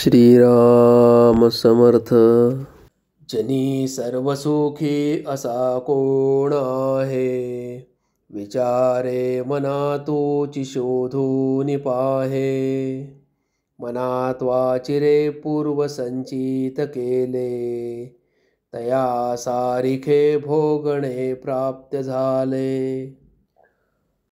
श्रीराम समर्थ जनी सर्व सुखी असा कोण आहे विचारे मना तोची शोधून पाहे मना त्वाचिरे पूर्वसंचित केले तया सारिखे भोगणे प्राप्त झाले